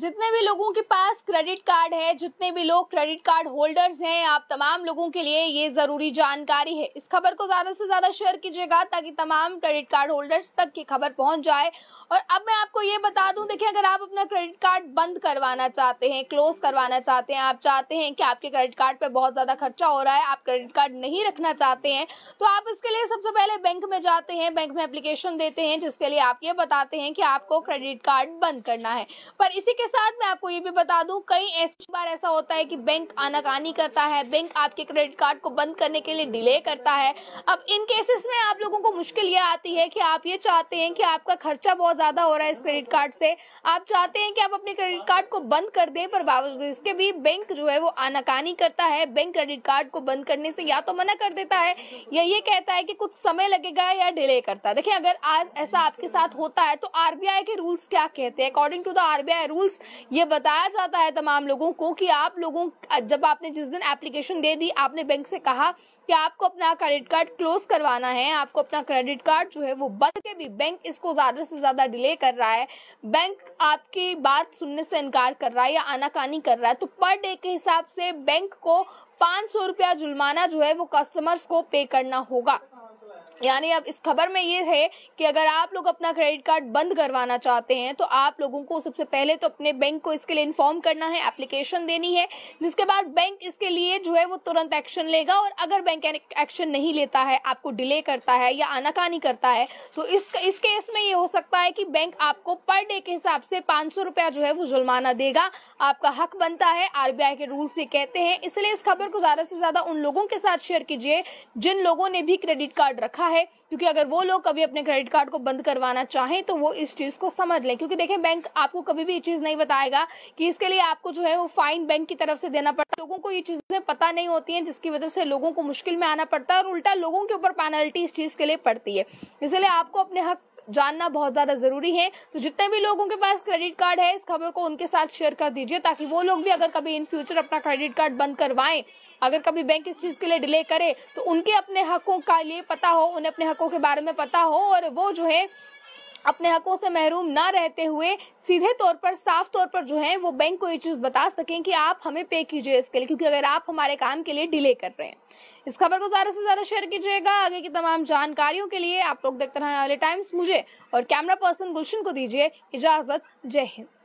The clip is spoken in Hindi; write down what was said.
जितने भी लोगों के पास क्रेडिट कार्ड है जितने भी लोग क्रेडिट कार्ड होल्डर्स हैं आप तमाम लोगों के लिए ये ज़रूरी जानकारी है इस खबर को ज़्यादा से ज़्यादा शेयर कीजिएगा ताकि तमाम क्रेडिट कार्ड होल्डर्स तक की खबर पहुंच जाए और अब मैं आपको ये बता दूं देखिए अगर आप अपना क्रेडिट कार्ड बंद करवाना चाहते हैं क्लोज करवाना चाहते हैं आप चाहते हैं कि आपके क्रेडिट कार्ड पर बहुत ज़्यादा खर्चा हो रहा है आप क्रेडिट कार्ड नहीं रखना चाहते हैं तो आप इसके लिए सबसे पहले बैंक में जाते हैं बैंक में एप्लीकेशन देते हैं जिसके लिए आप ये बताते हैं कि आपको क्रेडिट कार्ड बंद करना है पर इसी के साथ मैं आपको ये भी बता दूं कई ऐसी बार ऐसा होता है कि बैंक आनाकानी करता है बैंक आपके क्रेडिट कार्ड को बंद करने के लिए डिले करता है अब इन केसेस में आप लोगों को मुश्किल ये आती है कि आप ये चाहते हैं कि आपका खर्चा बहुत ज्यादा हो रहा है इस क्रेडिट कार्ड से आप चाहते हैं कि आप अपने क्रेडिट कार्ड को बंद कर दें पर बावजूद इसके भी बैंक जो है वो आनाकानी करता है बैंक क्रेडिट कार्ड को बंद करने से या तो मना कर देता है या ये कहता है कि कुछ समय लगेगा या डिले करता है देखिये अगर ऐसा आपके साथ होता है तो आरबीआई के रूल्स क्या कहते हैं according to the RBI rules ये बताया जाता है तमाम लोगों को कि आप लोगों जब आपने जिस दिन एप्लीकेशन दे दी आपने बैंक से कहा कि आपको अपना क्रेडिट कार्ड क्लोज करवाना है आपको अपना क्रेडिट कार्ड जो है वो बंद के भी बैंक इसको ज़्यादा से ज़्यादा डिले कर रहा है बैंक आपकी बात सुनने से इनकार कर रहा है या आनाकानी कर रहा है तो पर डे के हिसाब से बैंक को पाँच सौ रुपया जुर्माना जो है वो कस्टमर्स को पे करना होगा यानी अब इस खबर में ये है कि अगर आप लोग अपना क्रेडिट कार्ड बंद करवाना चाहते हैं तो आप लोगों को सबसे पहले तो अपने बैंक को इसके लिए इन्फॉर्म करना है एप्लीकेशन देनी है जिसके बाद बैंक इसके लिए जो है वो तुरंत एक्शन लेगा और अगर बैंक एक्शन नहीं लेता है आपको डिले करता है या आनाकानी करता है तो इस इस केस में ये हो सकता है कि बैंक आपको पर डे के हिसाब से पाँच सौ रुपया जो है वो जुर्माना देगा आपका हक बनता है आरबीआई के रूल्स ये कहते हैं इसलिए इस खबर को ज़्यादा से ज़्यादा उन लोगों के साथ शेयर कीजिए जिन लोगों ने भी क्रेडिट कार्ड रखा है क्योंकि अगर वो लोग कभी अपने क्रेडिट कार्ड को बंद करवाना चाहें तो वो इस चीज़ को समझ लें क्योंकि देखें बैंक आपको कभी भी ये चीज़ नहीं बताएगा कि इसके लिए आपको जो है वो फाइन बैंक की तरफ से देना पड़ता है लोगों को ये चीज़ें पता नहीं होती हैं जिसकी वजह से लोगों को मुश्किल में आना पड़ता है और उल्टा लोगों के ऊपर पेनल्टी इस चीज़ के लिए पड़ती है इसलिए आपको अपने हक जानना बहुत ज़्यादा ज़रूरी है तो जितने भी लोगों के पास क्रेडिट कार्ड है इस खबर को उनके साथ शेयर कर दीजिए ताकि वो लोग भी अगर कभी इन फ्यूचर अपना क्रेडिट कार्ड बंद करवाएं अगर कभी बैंक इस चीज़ के लिए डिले करे तो उनके अपने हकों का लिए पता हो उन्हें अपने हकों के बारे में पता हो और वो जो है अपने हकों से महरूम ना रहते हुए सीधे तौर पर साफ तौर पर जो है वो बैंक को ये चीज़ बता सकें कि आप हमें पे कीजिए इसके लिए क्योंकि अगर आप हमारे काम के लिए डिले कर रहे हैं इस खबर को ज़्यादा से ज़्यादा शेयर कीजिएगा आगे की तमाम जानकारियों के लिए आप लोग देखते रहे टाइम्स मुझे और कैमरा पर्सन गुलशन को दीजिए इजाज़त जय हिंद